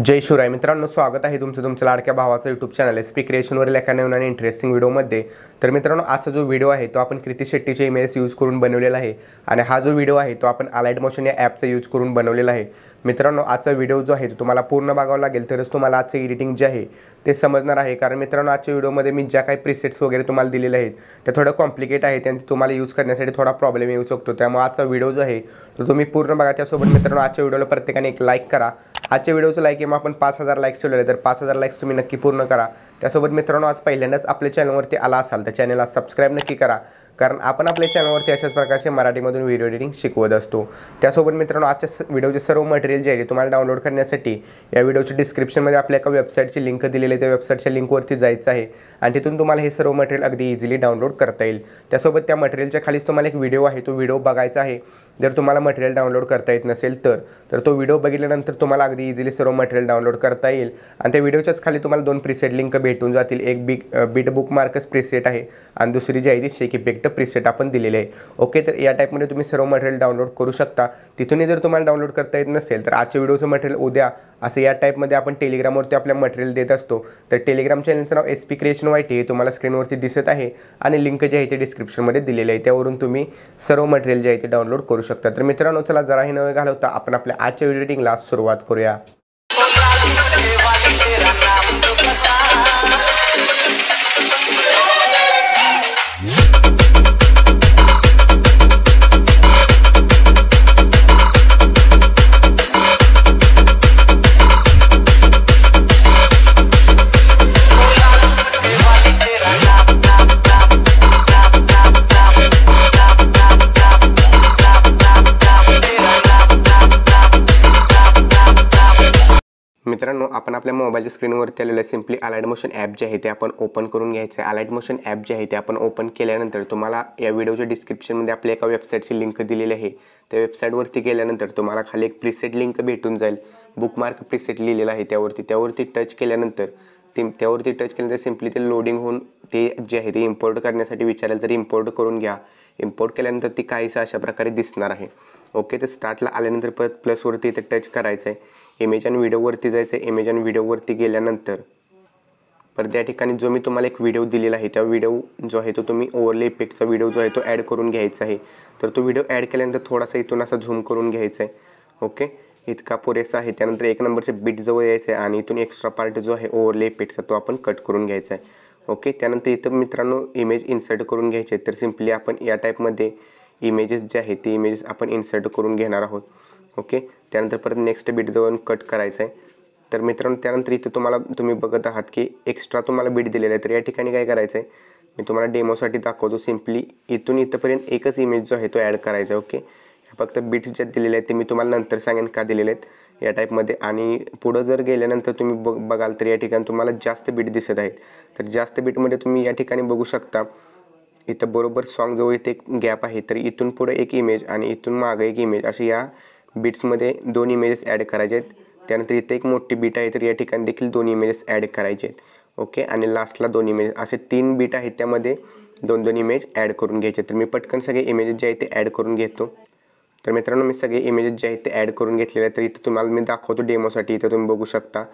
जय शिवराय मित्रांनो स्वागत आहे तुमचं तुमच्या लाडक्या भावाचं युट्यूब चॅनल एस पी क्रिएशनवर एका नेऊन आणि इंटरेस्टिंग व्हिडिओमध्ये तर मित्रांनो आजचा जो व्हिडिओ आहे तो आपण कृती शेट्टीचे इमेज यूज करून बनवलेला आहे आणि हा जो व्हिडिओ आहे तो आपण अलाईट मोशन या ॲपचा यूज करून बनवलेला आहे मित्रांनो आजचा व्हिडिओ जो आहे तो तुम्हाला पूर्ण बघावा लागेल तरच तुम्हाला आजचं एडिटिंग जे आहे ते समजणार आहे कारण मित्रांनो आजच्या व्हिडिओमध्ये मी ज्या काही प्रिसेट्स वगैरे तुम्हाला दिलेले आहेत त्या थोडं कॉम्प्लिकेट आहेत त्यांचे तुम्हाला यूज करण्यासाठी थोडा प्रॉब्लेम येऊ शकतो त्यामुळे आजचा व्हिडिओ जो आहे तो तुम्ही पूर्ण बघा त्यासोबत मित्रांनो आजच्या व्हिडिओला प्रत्येकाने एक लाईक करा आजच्या व्हिडिओचं लाईक एम आपण पाच हजार लाईक्स ठेवलेले तर पाच हजार लाईक्स तुम्ही नक्की पूर्ण करा त्यासोबत मित्रांनो आज पहिल्यांदाच आपल्या चॅनलवरती आला असाल तर चॅनलला सबस्क्राईब नक्की करा कारण आपण आपल्या चॅनलवरती अशाच प्रकारचे मराठीमधून व्हिडिओ एडिटिंग शिकवत असतो त्यासोबत मित्रांनो आजच्या व्हिडिओचे सर्व मटेरियल जे आहे तुम्हाला डाउनलोड करण्यासाठी या व्हिडिओच्या डिस्क्रिप्शनमध्ये आपल्या एका वेबसाईटची लिंक दिलेली आहे त्या वेबसाईटच्या लिंकवरती जायचं आहे आणि तिथून तुम्हाला हे सर्व मटेरियल अगदी इझिली डाउनलोड करता येईल त्यासोबत त्या मटेरियलच्या खालीच तुम्हाला एक व्हिडिओ आहे तो व्हिडिओ बघायचा आहे जर तुम्हाला मटेरियल डाउनलोड करता येत नसेल तर तर तो व्हिडिओ बघितल्यानंतर तुम्हाला अगदी इझिली सर्व मटेरियल डाउनलोड करता येईल आणि त्या व्हिडिओच्याच खाली तुम्हाला दोन प्रिसेट लिंक भेटून जातील एक big bit book marks preset आहे आणि दुसरी जी आहे ती शेक इफेक्ट प्रिसेट आपण दिलेली आहे ओके तर या टाईपमध्ये तुम्ही सर्व मटेरियल डाउनलोड करू शकता तिथूनही जर तुम्हाला डाउनलोड करता येत नसेल तर आजच्या व्हिडिओचं मटेरियल उद्या असं या टाईपमध्ये आपण टेलिग्रामवरती आपल्या मटेरियल देत असतो तर टेलिग्राम चॅनलचं नाव एस पी क्रिएशन वाय हे तुम्हाला स्क्रीनवरती दिसत आहे आणि लिंक जे आहे ते डिस्क्रिप्शनमध्ये दिलेली आहे त्यावरून तुम्ही सर्व मटेरियल जे आहे ते डाउनलोड करू शकता तर मित्रांनो चला जराही नवे घालवता आपण आपल्या आजच्या एडिटिंगला सुरुवात करूया मित्रांनो आपण आपल्या मोबाईलच्या स्क्रीनवरती आलेलं सिम्पली अलाइड मोशन ॲप जे आहे ते आपण ओपन करून घ्यायचं आहे अलाइड मोशन ॲप जे आहे ते आपण ओपन केल्यानंतर तुम्हाला या व्हिडिओच्या डिस्क्रिप्शनमध्ये आपल्या एका वेबसाईटची लिंक दिलेली आहे त्या वेबसाईटवरती गेल्यानंतर तुम्हाला खाली एक प्रिसेट लिंक भेटून जाईल बुकमार्क प्रिसेट लिहिलेला आहे त्यावरती त्यावरती टच केल्यानंतर ते त्यावरती टच केल्यानंतर सिम्पली ते लोडिंग होऊन ते जे आहे ते इम्पोर्ट करण्यासाठी विचारेल तर इम्पोर्ट करून घ्या इम्पोर्ट केल्यानंतर ती काहीसं अशा प्रकारे दिसणार आहे ओके तर स्टार्टला आल्यानंतर परत प्लसवरती इथे टच करायचं आहे इमेज आणि व्हिडिओवरती जायचं आहे इमेज आणि व्हिडिओवरती गेल्यानंतर परत त्या ठिकाणी जो मी तुम्हाला एक व्हिडिओ दिलेला आहे त्या व्हिडिओ जो आहे तो तुम्ही ओव्हरले इफेक्टचा व्हिडिओ जो आहे तो ॲड करून घ्यायचा आहे तर तो व्हिडिओ ॲड केल्यानंतर थोडासा इथून असा झूम करून घ्यायचा आहे ओके इतका पुरेसा आहे त्यानंतर एक नंबरचे बिट जवळ यायचं आहे आणि इथून एक्स्ट्रा पार्ट जो आहे ओव्हरले इफेक्टचा तो आपण कट करून घ्यायचा आहे ओके त्यानंतर इथं मित्रांनो इमेज इन्सर्ट करून घ्यायचे तर सिम्पली आपण या टाईपमध्ये इमेजेस जे आहे ते इमेजेस आपण इन्सर्ट करून घेणार आहोत ओके त्यानंतर परत नेक्स्ट बीट जाऊन कट करायचं आहे तर मित्रांनो त्यानंतर इथं तुम्हाला तुम्ही बघत आहात की एक्स्ट्रा तुम्हाला बीट दिलेलं आहे तर या ठिकाणी काय करायचं आहे मी तुम्हाला डेमोसाठी दाखवतो सिम्पली इथून इथंपर्यंत एकच इमेज जो आहे तो ॲड करायचा आहे ओके फक्त बीट्स ज्या दिलेले आहेत ते मी तुम्हाला नंतर सांगेन का दिलेले आहेत या टाईपमध्ये आणि पुढं जर गेल्यानंतर तुम्ही बघ बघाल तर या ठिकाणी तुम्हाला जास्त बीट दिसत आहेत तर जास्त बीटमध्ये तुम्ही या ठिकाणी बघू शकता इथं बरोबर सॉन्ग जवळ इथे एक गॅप आहे तर इथून पुढं एक इमेज आणि इथून मागं एक इमेज अशी या बीट्समध्ये दोन इमेजेस ॲड करायचे आहेत त्यानंतर इथे एक मोठी बीट आहे तर या ठिकाणी देखील दोन इमेजेस ॲड करायचे आहेत ओके आणि लास्टला दोन इमेज असे तीन बीट आहेत त्यामध्ये दोन दोन इमेज ॲड करून घ्यायचे तर मी पटकन सगळे इमेजेस जे आहेत ते ॲड करून घेतो तर मित्रांनो मी सगळे इमेजेस जे आहेत ते ॲड करून घेतलेले तर इथे तुम्हाला मी दाखवतो डेमोसाठी इथं तुम्ही बघू शकता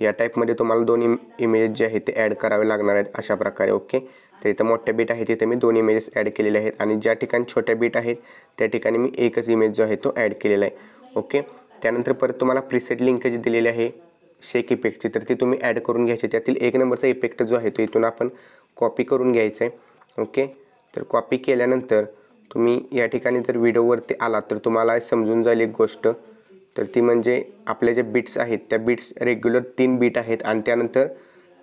या टाईपमध्ये तुम्हाला दोन इमेजेस जे आहेत ते ॲड करावे लागणार आहेत अशा प्रकारे ओके तर इथं मोठ्या बीट आहे तिथे मी दोन इमेजेस ॲड केलेले आहेत आणि ज्या ठिकाणी छोट्या बीट आहेत त्या ठिकाणी मी एकच इमेज जो आहे तो ॲड केलेला आहे ओके त्यानंतर परत तुम्हाला प्रिसेट लिंक जी दिलेली आहे शेक इफेक्टची तर ती तुम्ही ॲड करून घ्यायची त्यातील एक नंबरचा इफेक्ट जो आहे तो इथून आपण कॉपी करून घ्यायचा आहे ओके तर कॉपी केल्यानंतर तुम्ही या ठिकाणी जर व्हिडिओवरती आला तर तुम्हाला समजून जाईल एक गोष्ट तर ती म्हणजे आपल्या ज्या बीट्स आहेत त्या बिट्स रेग्युलर तीन बीट आहेत आणि त्यानंतर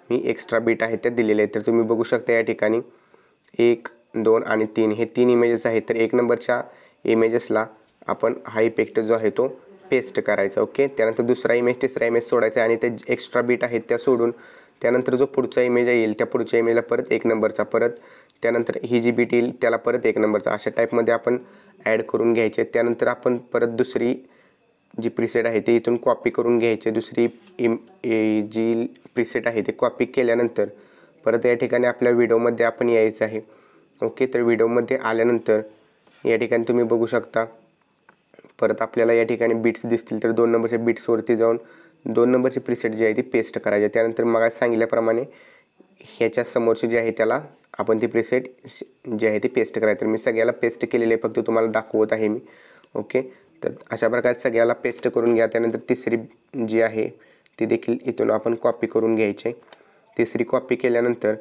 मी एक्स्ट्रा बीट आहेत त्या दिलेल्या आहेत तर तुम्ही बघू शकता या ठिकाणी एक दोन आणि तीन हे तीन इमेजेस आहेत तर एक नंबरच्या इमेजेसला आपण हा इफेक्ट जो आहे तो पेस्ट करायचा ओके त्यानंतर दुसरा इमेज तिसरा इमेज सोडायचा आणि ते एक्स्ट्रा बीट आहेत त्या सोडून त्यानंतर जो पुढचा इमेज येईल त्या पुढच्या इमेजला परत एक नंबरचा परत त्यानंतर ही जी बीट येईल त्याला परत एक नंबरचा अशा टाईपमध्ये आपण ॲड करून घ्यायचे त्यानंतर आपण परत दुसरी जी प्रिसेट आहे ते इथून कॉपी करून घ्यायचे दुसरी इम ए जी प्रिसेट आहे ते कॉपी केल्यानंतर परत या ठिकाणी आपल्या व्हिडिओमध्ये आपण यायचं आहे ओके तर व्हिडिओमध्ये आल्यानंतर या ठिकाणी तुम्ही बघू शकता परत आपल्याला या ठिकाणी बिट्स दिसतील तर दोन नंबरच्या बिट्सवरती जाऊन दोन नंबरची प्रिसेट जी आहे ती पेस्ट करायची त्यानंतर मग सांगितल्याप्रमाणे ह्याच्या समोरची जी आहे त्याला आपण ती प्रिसेट जी आहे ती पेस्ट करायची तर मी सगळ्याला पेस्ट केलेली आहे फक्त तुम्हाला दाखवत आहे मी ओके तर अशा प्रकारे सगळ्याला पेस्ट करून घ्या त्यानंतर तिसरी जी आहे ती देखील इथून आपण कॉपी करून घ्यायचे तिसरी कॉपी केल्यानंतर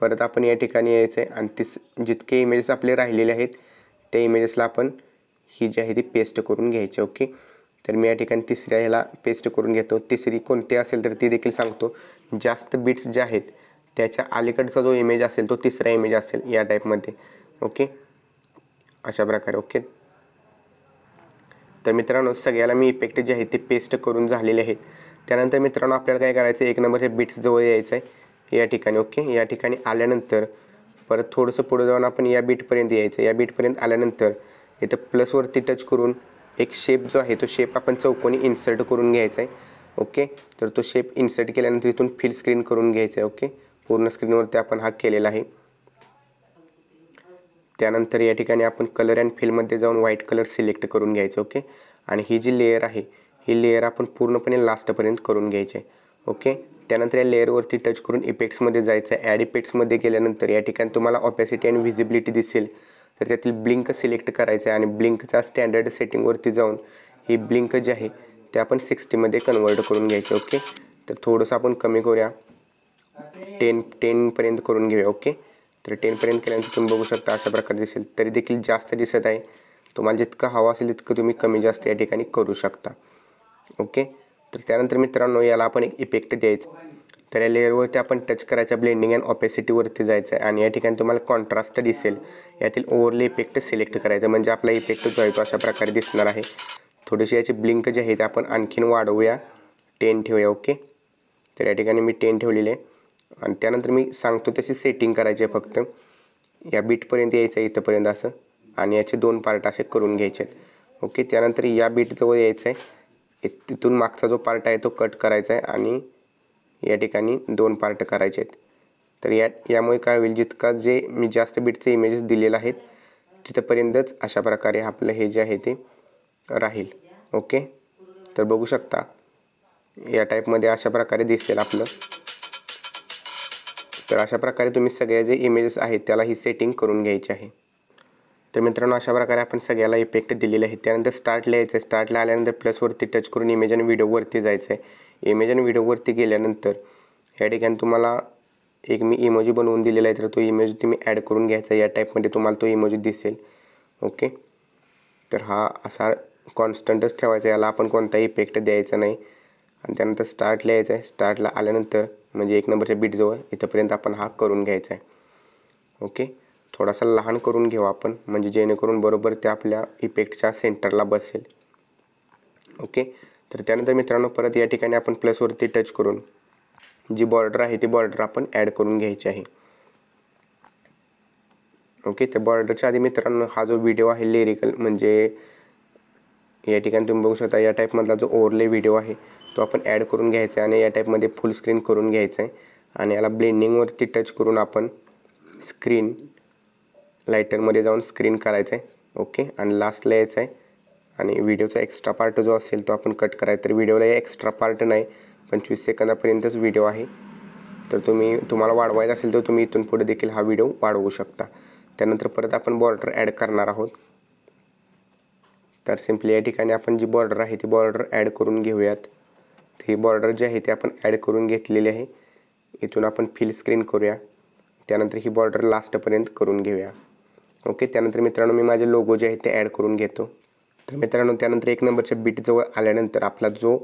परत आपण या ठिकाणी यायचं आहे आणि तिस जितके इमेजेस आपले राहिलेले आहेत त्या इमेजेसला आपण ही जी आहे ती पेस्ट करून घ्यायची ओके तर मी या ठिकाणी तिसऱ्या ह्याला पेस्ट करून घेतो तिसरी कोणती असेल तर ती देखील सांगतो जास्त बिट्स ज्या आहेत त्याच्या अलीकडचा जो इमेज असेल तो तिसरा इमेज असेल या टाईपमध्ये ओके अशा प्रकारे ओके तर मित्रांनो सगळ्याला मी इफेक्ट जे आहे ते पेस्ट करून झालेले आहेत त्यानंतर मित्रांनो आपल्याला काय करायचं आहे एक नंबरच्या बिट्स जवळ यायचं आहे या ठिकाणी ओके या ठिकाणी आल्यानंतर परत थोडंसं पुढं जाऊन आपण या बीटपर्यंत यायचं या बीटपर्यंत आल्यानंतर इथं प्लसवरती टच करून एक शेप जो आहे तो शेप आपण चौकोनी इन्सर्ट करून घ्यायचा आहे ओके तर तो शेप इन्सर्ट केल्यानंतर इथून फिल स्क्रीन करून घ्यायचा आहे ओके पूर्ण स्क्रीनवरती आपण हा केलेला आहे त्यानंतर या ठिकाणी आपण कलर अँड फिलमध्ये जाऊन व्हाईट कलर सिलेक्ट करून घ्यायचं ओके आणि ही जी लेयर आहे ही लेअर आपण पूर्णपणे लास्टपर्यंत करून घ्यायची आहे ओके त्यानंतर या लेअरवरती टच करून इफेक्ट्समध्ये जायचं आहे ॲड इफेक्ट्समध्ये गेल्यानंतर या ठिकाणी तुम्हाला ऑपॅसिटी अँड व्हिजिबिलिटी दिसेल तर त्यातील ब्लिंक सिलेक्ट करायचं आहे आणि ब्लिंकचा स्टँडर्ड सेटिंगवरती जाऊन ही ब्लिंक जी आहे ते आपण सिक्स्टीमध्ये कन्वर्ट करून घ्यायचे ओके तर थोडंसं आपण कमी करूया टेन टेनपर्यंत करून घेऊया ओके तर टेनपर्यंत केल्यानंतर तुम्ही बघू शकता अशा प्रकारे दिसेल तरी देखील जास्त दिसत आहे तुम्हाला जितकं हवं असेल तितकं तुम्ही कमी जास्त या ठिकाणी करू शकता ओके तर त्यानंतर मित्रांनो याला आपण एक इफेक्ट द्यायचा तर या लेअरवरती आपण टच करायचा ब्लेंडिंग अँड ऑपेसिटीवरती जायचं आहे आणि या ठिकाणी तुम्हाला कॉन्ट्रास्ट दिसेल यातील ओव्हरले इफेक्ट सिलेक्ट करायचा म्हणजे आपला इफेक्ट जो आहे तो अशा प्रकारे दिसणार आहे थोडीशी याची ब्लिंक जे आहे ते आपण आणखीन वाढवूया टेन ठेवूया ओके तर या ठिकाणी मी टेन ठेवलेली आहे आणि त्यानंतर मी सांगतो तशी सेटिंग करायची आहे फक्त या बीटपर्यंत यायचं आहे इथंपर्यंत असं आणि याचे दोन पार्ट असे करून घ्यायचे आहेत ओके त्यानंतर या बीटजवळ यायचं आहे तिथून मागचा जो पार्ट आहे तो कट करायचा आहे आणि या ठिकाणी दोन पार्ट करायचे आहेत तर या यामुळे काय होईल जितका जे मी जास्त बीटचे इमेजेस दिलेले आहेत तिथंपर्यंतच अशा प्रकारे आपलं हे जे आहे ते राहील ओके तर बघू शकता या टाईपमध्ये अशा प्रकारे दिसेल आपलं तर अशा प्रकारे तुम्ही सगळे जे इमेजेस आहेत त्याला ही सेटिंग करून घ्यायची आहे तर मित्रांनो अशा प्रकारे आपण सगळ्याला इफेक्ट दिलेले आहे त्यानंतर स्टार्ट यायचं आहे स्टार्टला आल्यानंतर प्लसवरती टच करून इमेज आणि व्हिडिओवरती जायचं आहे इमेज आणि व्हिडिओवरती गेल्यानंतर या ठिकाणी तुम्हाला एक मी इमोजी बनवून दिलेला आहे तर तो इमेज तुम्ही ॲड करून घ्यायचा या टाईपमध्ये तुम्हाला तो इमोजी दिसेल ओके तर हा असा कॉन्स्टंटच ठेवायचा आहे याला आपण कोणताही इफेक्ट द्यायचा नाही आणि त्यानंतर स्टार्ट यायचं आहे स्टार्टला आल्यानंतर म्हणजे एक नंबरच्या बीट जवळ इथंपर्यंत आपण हा करून घ्यायचा आहे ओके थोडासा लहान करून घेऊ आपण म्हणजे जेणेकरून बरोबर ते आपल्या इफेक्टच्या सेंटरला बसेल ओके तर त्यानंतर मित्रांनो परत या ठिकाणी आपण प्लसवरती टच करून जी बॉर्डर आहे ती बॉर्डर आपण ॲड करून घ्यायची आहे ओके त्या बॉर्डरच्या आधी मित्रांनो हा जो व्हिडिओ आहे लिरिकल म्हणजे या ठिकाणी तुम्ही बघू शकता या टाईपमधला जो ओवरले व्हिडिओ आहे तो आपण ॲड करून घ्यायचा आहे आणि या टाईपमध्ये फुल स्क्रीन करून घ्यायचं आहे आणि याला ब्लेंडिंगवरती टच करून आपण स्क्रीन लायटरमध्ये जाऊन स्क्रीन करायचं आहे ओके आणि लास्टला यायचं आहे आणि व्हिडिओचा एक्स्ट्रा पार्ट जो असेल तो आपण कट करायचा तर व्हिडिओला एक्स्ट्रा पार्ट नाही पंचवीस सेकंदापर्यंतच व्हिडिओ आहे तर तुम्ही तुम्हाला वाढवायचा असेल तर तुम्ही इथून पुढे देखील हा व्हिडिओ वाढवू शकता त्यानंतर परत आपण बॉर्डर ॲड करणार आहोत तर सिम्पली या ठिकाणी आपण जी बॉर्डर आहे ती बॉर्डर ॲड करून घेऊयात तर ही बॉर्डर जी आहे ती आपण ॲड करून घेतलेली आहे इथून आपण फिल स्क्रीन करूया त्यानंतर ही बॉर्डर लास्टपर्यंत करून घेऊया ओके त्यानंतर मित्रांनो मी माझे लोगो जे आहे ते ॲड करून घेतो तर मित्रांनो त्यानंतर एक नंबरच्या बीटजवळ आल्यानंतर आपला जो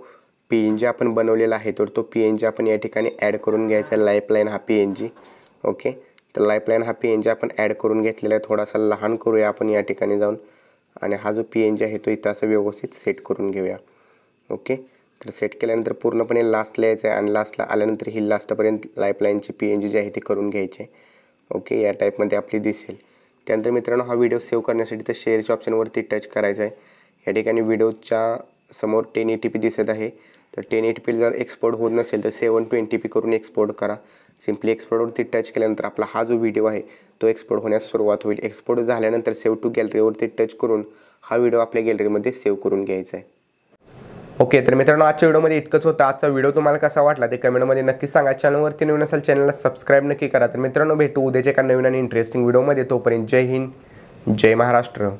पी एन जी आपण बनवलेला आहे तर तो पी एन जी आपण या ठिकाणी ॲड करून घ्यायचा आहे लाईफलाईन हा पी एन जी ओके तर लाईफलाईन हा पी एन जी आपण ॲड करून घेतलेला आहे थोडासा लहान करूया आपण या ठिकाणी जाऊन आणि हा जो पी एन जी आहे तो इथं असं व्यवस्थित सेट करून घेऊया ओके तर सेट केल्यानंतर पूर्णपणे लास्ट लिहायचं आहे आणि लास्टला आल्यानंतर ही लास्टपर्यंत लाईफलाईनची पी एन जी जी आहे ती करून घ्यायची ओके या टाईपमध्ये आपली दिसेल त्यानंतर मित्रांनो हा व्हिडिओ सेव्ह करण्यासाठी तर शेअरच्या ऑप्शनवरती टच करायचा आहे या ठिकाणी व्हिडिओच्या समोर टेन ए टी पी दिसत आहे तर टेन टी पी जर एक्सपोर्ट होत नसेल तर सेवन ट्वेंटी पी करून एक्सपोर्ट करा सिम्पली एक्सपोर्टवरती टच केल्यानंतर आपला हा जो व्हिडिओ आहे तो एक्सपोर्ट होण्यास सुरुवात होईल एक्सपोर्ट झाल्यानंतर सेव्ह टू गॅलरीवरती टच करून हा व्हिडिओ आपल्या गॅलरीमध्ये सेव्ह करून घ्यायचा आहे ओके तर मित्रांनो आजच्या व्हिडिओमध्ये इतकंच होतं आजचा व्हिडिओ तुम्हाला कसा वाटला ते कमेंटमध्ये नक्की सांगा चॅनलवरती नवीन असाल चॅनलला सबस्क्राईब नक्की करा तर मित्रांनो भेटू उद्याच्या एका नवीन आणि इंटरेस्टिंग व्हिडिओमध्ये तोपर्यंत जय हिंद जय महाराष्ट्र